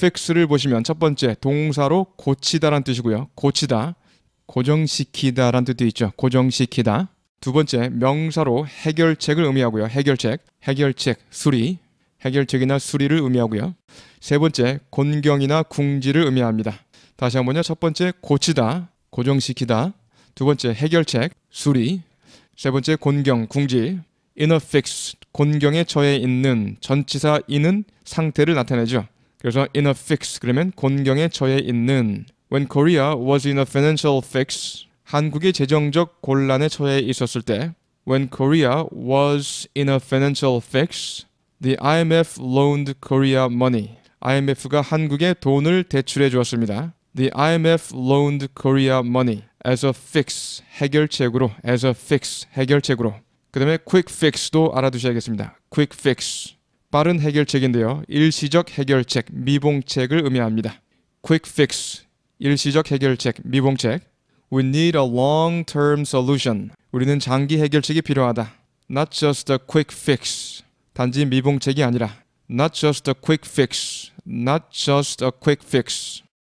fix를 보시면 첫 번째 동사로 고치다란 뜻이고요. 고치다, 고정시키다란 뜻도 있죠. 고정시키다. 두 번째 명사로 해결책을 의미하고요. 해결책, 해결책, 수리, 해결책이나 수리를 의미하고요. 세 번째 곤경이나 궁지를 의미합니다. 다시 한번요. 첫 번째 고치다, 고정시키다. 두 번째 해결책, 수리. 세 번째 곤경, 궁지. i n n e fix, 곤경에 처해 있는 전치사 in은 상태를 나타내죠. 그래서 in a fix 그러면 곤경에 처해 있는 When Korea was in a financial fix 한국이 재정적 곤란에 처해 있었을 때 When Korea was in a financial fix the IMF loaned Korea money IMF가 한국에 돈을 대출해 주었습니다. The IMF loaned Korea money as a fix 해결책으로 as a fix 해결책으로 그 다음에 quick fix도 알아두셔야겠습니다. quick fix 빠른 해결책인데요. 일시적 해결책, 미봉책을 의미합니다. Quick fix, 일시적 해결책, 미봉책. We need a long-term solution. 우리는 장기 해결책이 필요하다. Not just a quick fix. 단지 미봉책이 아니라 Not just a quick fix. Not just a quick fix.